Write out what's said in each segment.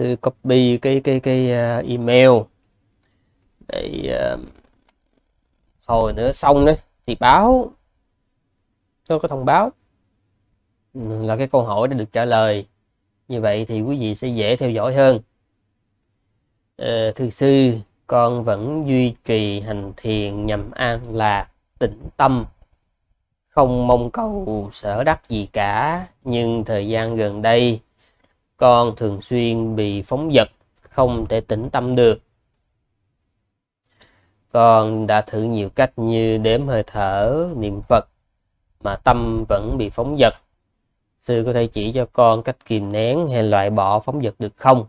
thư copy cái cái cái à, email để à, hồi nữa xong đấy thì báo tôi có thông báo ừ, là cái câu hỏi đã được trả lời như vậy thì quý vị sẽ dễ theo dõi hơn ờ, thư sư con vẫn duy trì hành thiền nhằm an là tĩnh tâm không mong cầu sở đắc gì cả nhưng thời gian gần đây con thường xuyên bị phóng dật không thể tĩnh tâm được. Con đã thử nhiều cách như đếm hơi thở, niệm Phật, mà tâm vẫn bị phóng dật Sư có thể chỉ cho con cách kìm nén hay loại bỏ phóng dật được không?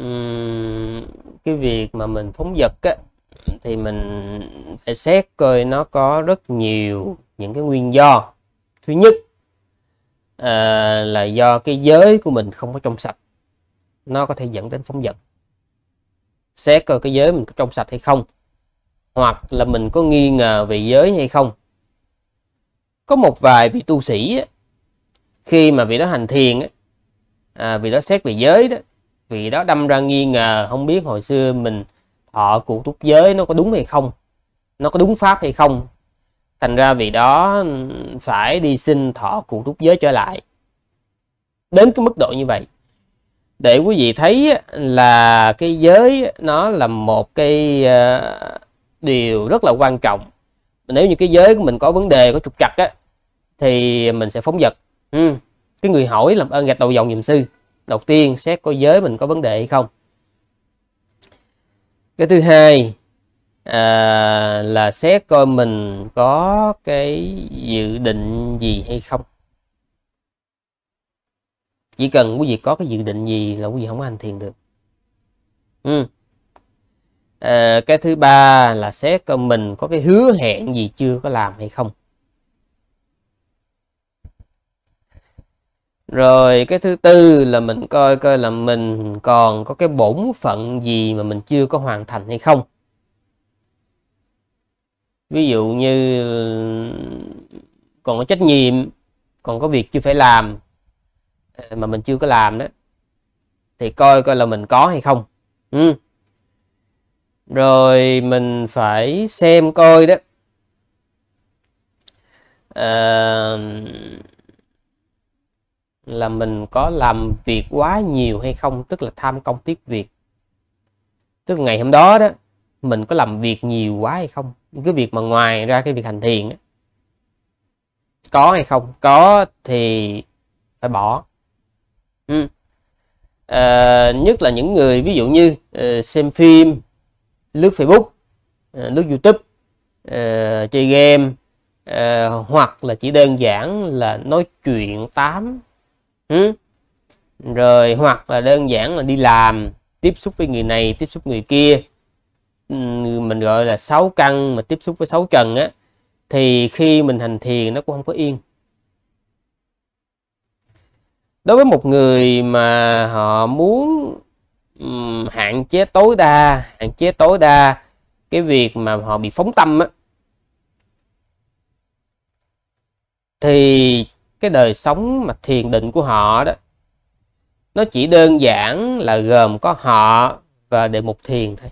Uhm, cái việc mà mình phóng dật á, thì mình phải xét coi nó có rất nhiều những cái nguyên do thứ nhất à, là do cái giới của mình không có trong sạch nó có thể dẫn đến phóng dật xét coi cái giới mình có trong sạch hay không hoặc là mình có nghi ngờ về giới hay không có một vài vị tu sĩ khi mà vị đó hành thiền à, vị đó xét về giới đó vị đó đâm ra nghi ngờ không biết hồi xưa mình thọ ờ, cụ túc giới nó có đúng hay không nó có đúng pháp hay không thành ra vì đó phải đi xin thọ cụ túc giới trở lại đến cái mức độ như vậy để quý vị thấy là cái giới nó là một cái ờ, điều rất là quan trọng nếu như cái giới của mình có vấn đề có trục trặc á thì mình sẽ phóng vật ừ. cái người hỏi làm ơn gạch đầu dòng dùm sư đầu tiên xét có giới mình có vấn đề hay không cái thứ hai à, là xét coi mình có cái dự định gì hay không chỉ cần quý vị có cái dự định gì là quý vị không có hành thiền được ừ. à, cái thứ ba là xét coi mình có cái hứa hẹn gì chưa có làm hay không rồi cái thứ tư là mình coi coi là mình còn có cái bổn phận gì mà mình chưa có hoàn thành hay không ví dụ như ừ, còn có trách nhiệm còn có việc chưa phải làm ờ, mà mình chưa có làm đó thì coi coi là mình có hay không ừ. rồi mình phải xem coi đó à, là mình có làm việc quá nhiều hay không tức là tham công tiếc việc tức là ngày hôm đó đó mình có làm việc nhiều quá hay không cái việc mà ngoài ra cái việc hành thiện có hay không có thì phải bỏ ừ. à, nhất là những người ví dụ như ờ, xem phim lướt facebook ờ, lướt youtube chơi game hoặc là chỉ đơn giản là nói chuyện tám Ừ. rồi hoặc là đơn giản là đi làm tiếp xúc với người này tiếp xúc người kia ừ, mình gọi là sáu căn mà tiếp xúc với sáu trần á thì khi mình hành thiền nó cũng không có yên đối với một người mà họ muốn hạn chế tối đa hạn chế tối đa cái việc mà họ bị phóng tâm á thì cái đời sống mà thiền định của họ đó nó chỉ đơn giản là gồm có họ và đề mục thiền thôi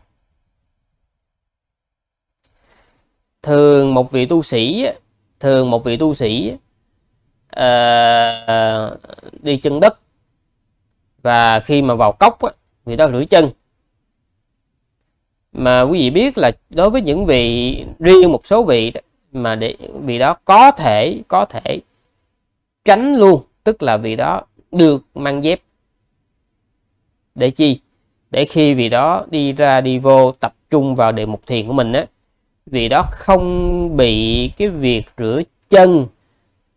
thường một vị tu sĩ thường một vị tu sĩ à, đi chân đất và khi mà vào cốc á, người đó rửa chân mà quý vị biết là đối với những vị riêng một số vị mà để vị đó có thể có thể tránh luôn tức là vị đó được mang dép để chi để khi vị đó đi ra đi vô tập trung vào đề mục thiền của mình á vị đó không bị cái việc rửa chân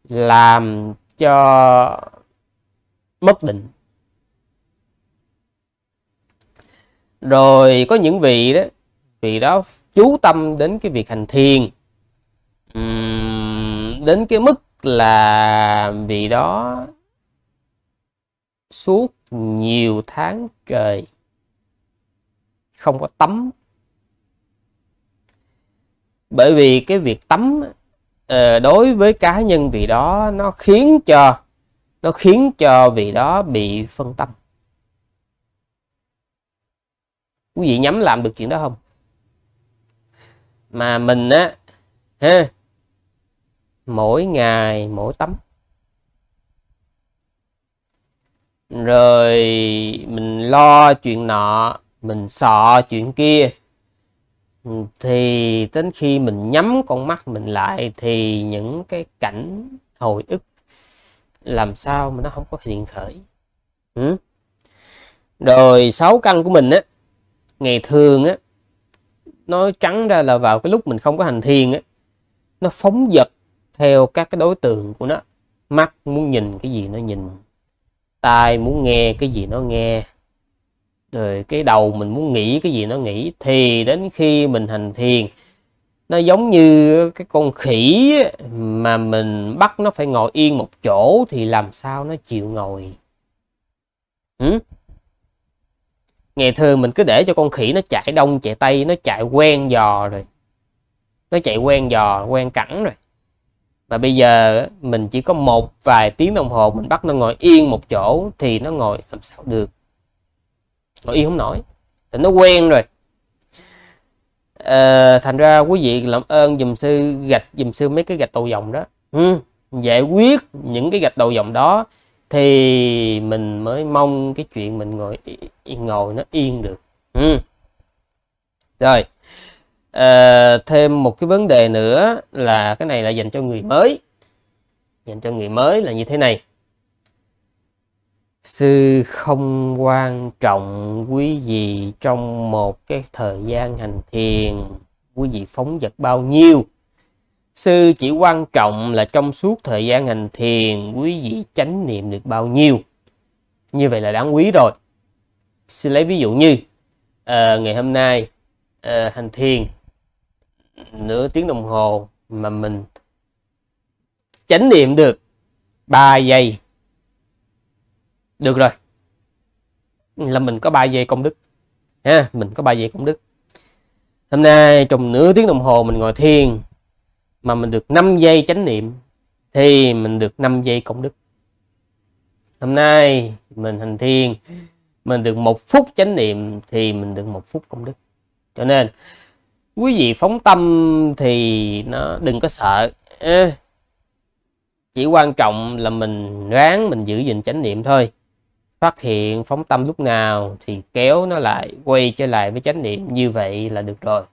làm cho mất định rồi có những vị đó vị đó chú tâm đến cái việc hành thiền đến cái mức là vì đó suốt nhiều tháng trời không có tắm bởi vì cái việc tắm ờ, đối với cá nhân vì đó nó khiến cho nó khiến cho vì đó bị phân tâm quý vị nhắm làm được chuyện đó không mà mình á ha mỗi ngày mỗi tấm rồi mình lo chuyện nọ mình sợ chuyện kia thì đến khi mình nhắm con mắt mình lại thì những cái cảnh hồi ức làm sao mà nó không có hiện khởi ừ? rồi sáu căn của mình á ngày thường á nói trắng ra là vào cái lúc mình không có hành thiền á nó phóng dật theo các cái đối tượng của nó mắt muốn nhìn cái gì nó nhìn tai muốn nghe cái gì nó nghe rồi cái đầu mình muốn nghĩ cái gì nó nghĩ thì đến khi mình hành thiền nó giống như cái con khỉ mà mình bắt nó phải ngồi yên một chỗ thì làm sao nó chịu ngồi ừ? ngày thường mình cứ để cho con khỉ nó chạy đông chạy tây nó chạy quen giò rồi nó chạy quen giò quen cẳng rồi và bây giờ mình chỉ có một vài tiếng đồng hồ mình bắt nó ngồi yên một chỗ thì nó ngồi làm sao được ngồi yên không nổi thì nó quen rồi à, thành ra quý vị làm ơn dùm sư gạch dùm sư mấy cái gạch đầu dòng đó ừ, giải quyết những cái gạch đầu dòng đó thì mình mới mong cái chuyện mình ngồi ngồi nó yên được ừ. rồi à, thêm một cái vấn đề nữa là cái này là dành cho người mới dành cho người mới là như thế này sư không quan trọng quý vị trong một cái thời gian hành thiền quý vị phóng vật bao nhiêu sư chỉ quan trọng là trong suốt thời gian hành thiền quý vị chánh niệm được bao nhiêu như vậy là đáng quý rồi sư lấy ví dụ như à, ngày hôm nay à, hành thiền nửa tiếng đồng hồ mà mình chánh niệm được 3 giây được rồi là mình có 3 giây công đức ha mình có 3 giây công đức hôm nay trong nửa tiếng đồng hồ mình ngồi thiền mà mình được 5 giây chánh niệm thì mình được 5 giây công đức hôm nay mình hành thiền mình được một phút chánh niệm thì mình được một phút công đức cho nên quý vị phóng tâm thì nó đừng có sợ chỉ quan trọng là mình ráng mình giữ gìn chánh niệm thôi phát hiện phóng tâm lúc nào thì kéo nó lại quay trở lại với chánh niệm như vậy là được rồi